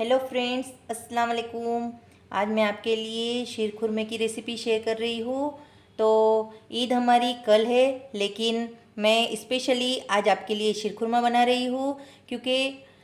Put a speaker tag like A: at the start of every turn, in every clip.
A: hello friends अस्सलाम वालेकुम आज मैं आपके लिए शीर खुरमे की रेसिपी शेयर कर रही हूँ तो ईद हमारी कल है लेकिन मैं स्पेशली आज आपके लिए शीर खुरमा बना रही हूँ क्योंकि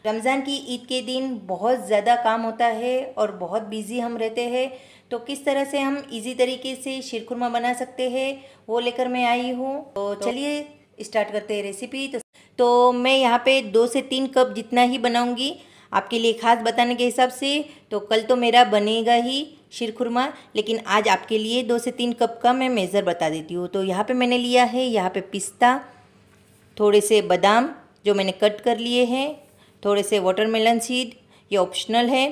A: रमज़ान की ईद के दिन बहुत ज़्यादा काम होता है और बहुत बिज़ी हम रहते हैं तो किस तरह से हम इजी तरीके से शीर खुरमा बना सकते हैं वो लेकर मैं आई हूँ तो, तो चलिए स्टार्ट करते हैं रेसिपी तो तो मैं यहाँ पे दो से तीन कप जितना ही बनाऊँगी आपके लिए ख़ास बताने के हिसाब से तो कल तो मेरा बनेगा ही शिरखुरमा लेकिन आज आपके लिए दो से तीन कप का मैं मेज़र बता देती हूँ तो यहाँ पे मैंने लिया है यहाँ पे पिस्ता थोड़े से बादाम जो मैंने कट कर लिए हैं थोड़े से वाटरमेलन सीड ये ऑप्शनल है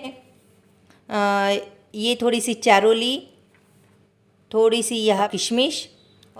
A: आ, ये थोड़ी सी चारोली थोड़ी सी यहाँ किशमिश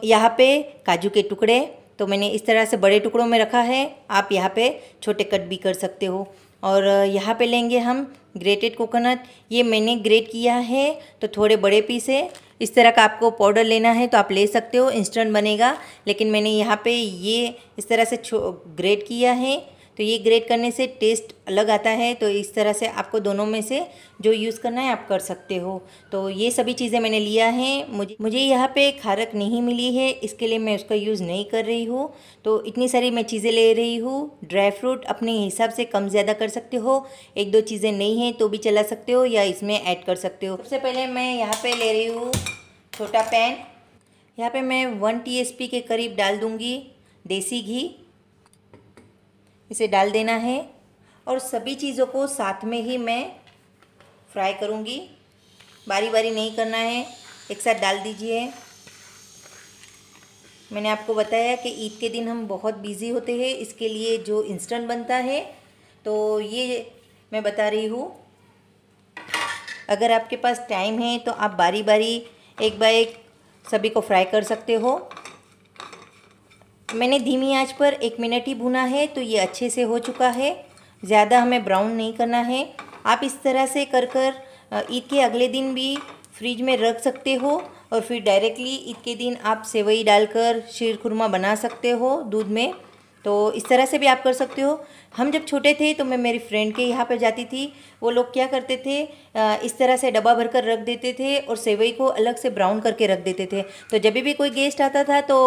A: यहाँ पे काजू के टुकड़े तो मैंने इस तरह से बड़े टुकड़ों में रखा है आप यहाँ पे छोटे कट भी कर सकते हो और यहाँ पे लेंगे हम ग्रेटेड कोकोनट ये मैंने ग्रेट किया है तो थोड़े बड़े पीस है इस तरह का आपको पाउडर लेना है तो आप ले सकते हो इंस्टेंट बनेगा लेकिन मैंने यहाँ पे ये इस तरह से ग्रेट किया है तो ये ग्रेट करने से टेस्ट अलग आता है तो इस तरह से आपको दोनों में से जो यूज़ करना है आप कर सकते हो तो ये सभी चीज़ें मैंने लिया है मुझे मुझे यहाँ पे खारक नहीं मिली है इसके लिए मैं उसका यूज़ नहीं कर रही हूँ तो इतनी सारी मैं चीज़ें ले रही हूँ ड्राई फ्रूट अपने हिसाब से कम ज़्यादा कर सकते हो एक दो चीज़ें नहीं हैं तो भी चला सकते हो या इसमें ऐड कर सकते हो सबसे पहले मैं यहाँ पर ले रही हूँ छोटा पैन यहाँ पर मैं वन टी के करीब डाल दूँगी देसी घी इसे डाल देना है और सभी चीज़ों को साथ में ही मैं फ्राई करूँगी बारी बारी नहीं करना है एक साथ डाल दीजिए मैंने आपको बताया कि ईद के दिन हम बहुत बिज़ी होते हैं इसके लिए जो इंस्टेंट बनता है तो ये मैं बता रही हूँ अगर आपके पास टाइम है तो आप बारी बारी एक बाय एक सभी को फ्राई कर सकते हो मैंने धीमी आंच पर एक मिनट ही भुना है तो ये अच्छे से हो चुका है ज़्यादा हमें ब्राउन नहीं करना है आप इस तरह से कर कर ईद के अगले दिन भी फ्रिज में रख सकते हो और फिर डायरेक्टली ईद के दिन आप सेवई डालकर शीर खुरमा बना सकते हो दूध में तो इस तरह से भी आप कर सकते हो हम जब छोटे थे तो मैं मेरी फ्रेंड के यहाँ पर जाती थी वो लोग क्या करते थे इस तरह से डब्बा भरकर रख देते थे और सेवई को अलग से ब्राउन करके रख देते थे तो जब भी कोई गेस्ट आता था तो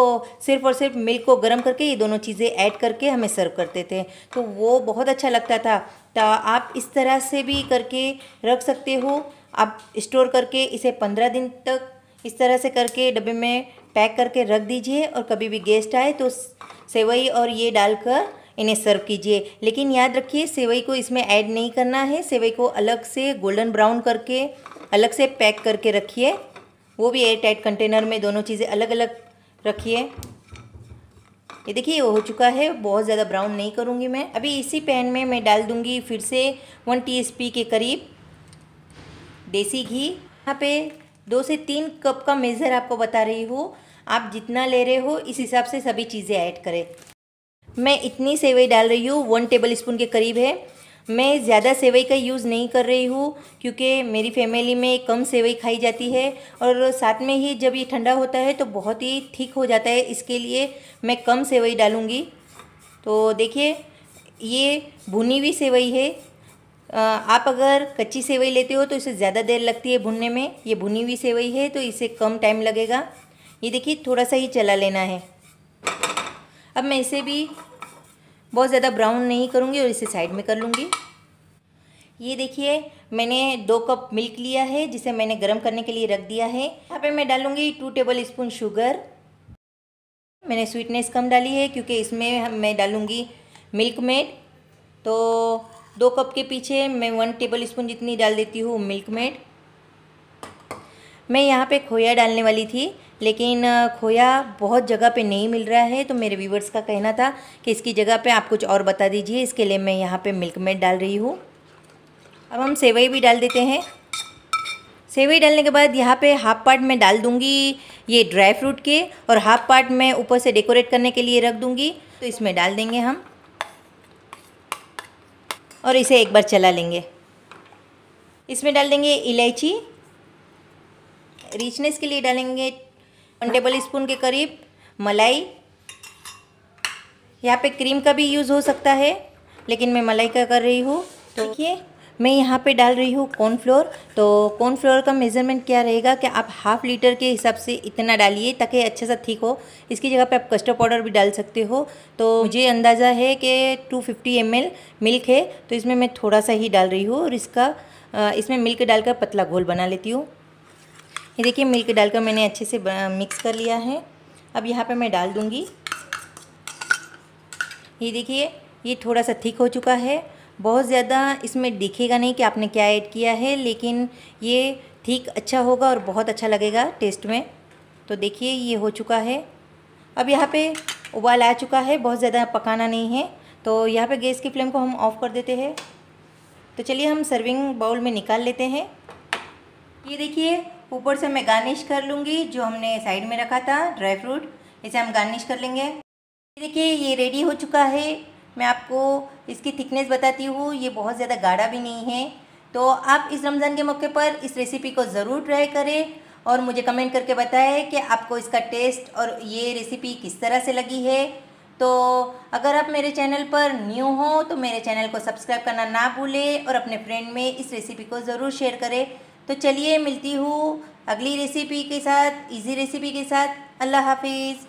A: सिर्फ और सिर्फ मिल्क को गर्म करके ये दोनों चीज़ें ऐड करके हमें सर्व करते थे तो वो बहुत अच्छा लगता था तो आप इस तरह से भी करके रख सकते हो आप स्टोर करके इसे पंद्रह दिन तक इस तरह से करके डब्बे में पैक करके रख दीजिए और कभी भी गेस्ट आए तो सेवई और ये डालकर इन्हें सर्व कीजिए लेकिन याद रखिए सेवई को इसमें ऐड नहीं करना है सेवई को अलग से गोल्डन ब्राउन करके अलग से पैक करके रखिए वो भी एयर टाइट कंटेनर में दोनों चीज़ें अलग अलग रखिए ये देखिए हो चुका है बहुत ज़्यादा ब्राउन नहीं करूँगी मैं अभी इसी पैन में मैं डाल दूँगी फिर से वन टी के करीब देसी घी यहाँ पे दो से तीन कप का मेज़र आपको बता रही हूँ आप जितना ले रहे हो इस हिसाब से सभी चीज़ें ऐड करें मैं इतनी सेवई डाल रही हूँ वन टेबल स्पून के करीब है मैं ज़्यादा सेवई का यूज़ नहीं कर रही हूँ क्योंकि मेरी फैमिली में कम सेवई खाई जाती है और साथ में ही जब ये ठंडा होता है तो बहुत ही ठीक हो जाता है इसके लिए मैं कम सेवई डालूँगी तो देखिए ये भुनी हुई सेवई है आप अगर कच्ची सेवई लेते हो तो इसे ज़्यादा देर लगती है भुनने में ये भुनी हुई सेवई है तो इसे कम टाइम लगेगा ये देखिए थोड़ा सा ही चला लेना है अब मैं इसे भी बहुत ज़्यादा ब्राउन नहीं करूँगी और इसे साइड में कर लूँगी ये देखिए मैंने दो कप मिल्क लिया है जिसे मैंने गर्म करने के लिए रख दिया है यहाँ पे मैं डालूँगी टू टेबल स्पून शुगर मैंने स्वीटनेस कम डाली है क्योंकि इसमें मैं डालूँगी मिल्क मेड तो दो कप के पीछे मैं वन टेबल स्पून जितनी डाल देती हूँ मिल्क मेड मैं यहाँ पे खोया डालने वाली थी लेकिन खोया बहुत जगह पे नहीं मिल रहा है तो मेरे व्यूवर्स का कहना था कि इसकी जगह पे आप कुछ और बता दीजिए इसके लिए मैं यहाँ पे मिल्क मेड डाल रही हूँ अब हम सेवई भी डाल देते हैं सेवई डालने के बाद यहाँ पे हाफ पार्ट में डाल दूँगी ये ड्राई फ्रूट के और हाफ पार्ट में ऊपर से डेकोरेट करने के लिए रख दूँगी तो इसमें डाल देंगे हम और इसे एक बार चला लेंगे इसमें डाल देंगे इलायची रिचनेस के लिए डालेंगे वन टेबल स्पून के करीब मलाई यहाँ पे क्रीम का भी यूज़ हो सकता है लेकिन मैं मलाई का कर रही हूँ तो देखिए मैं यहाँ पे डाल रही हूँ कॉर्नफ्लोर तो कॉर्नफ्लोर का मेज़रमेंट क्या रहेगा कि आप हाफ़ लीटर के हिसाब से इतना डालिए ताकि अच्छे सा ठीक हो इसकी जगह पे आप कस्टर्ड पाउडर भी डाल सकते हो तो मुझे अंदाज़ा है कि 250 फिफ्टी मिल्क है तो इसमें मैं थोड़ा सा ही डाल रही हूँ और इसका इसमें मिल्क डालकर पतला घोल बना लेती हूँ ये देखिए मिल्क डालकर मैंने अच्छे से मिक्स कर लिया है अब यहाँ पे मैं डाल दूँगी ये देखिए ये थोड़ा सा ठीक हो चुका है बहुत ज़्यादा इसमें दिखेगा नहीं कि आपने क्या ऐड किया है लेकिन ये ठीक अच्छा होगा और बहुत अच्छा लगेगा टेस्ट में तो देखिए ये हो चुका है अब यहाँ पे उबाल आ चुका है बहुत ज़्यादा पकाना नहीं है तो यहाँ पे गैस की फ्लेम को हम ऑफ़ कर देते हैं तो चलिए हम सर्विंग बाउल में निकाल लेते हैं ये देखिए ऊपर से मैं गार्निश कर लूँगी जो हमने साइड में रखा था ड्राई फ्रूट इसे हम गार्निश कर लेंगे देखिए ये रेडी हो चुका है मैं आपको इसकी थिकनेस बताती हूँ ये बहुत ज़्यादा गाढ़ा भी नहीं है तो आप इस रमज़ान के मौके पर इस रेसिपी को ज़रूर ट्राई करें और मुझे कमेंट करके बताएं कि आपको इसका टेस्ट और ये रेसिपी किस तरह से लगी है तो अगर आप मेरे चैनल पर न्यू हो तो मेरे चैनल को सब्सक्राइब करना ना भूलें और अपने फ्रेंड में इस रेसिपी को ज़रूर शेयर करें तो चलिए मिलती हूँ अगली रेसिपी के साथ इजी रेसिपी के साथ अल्लाह हाफिज़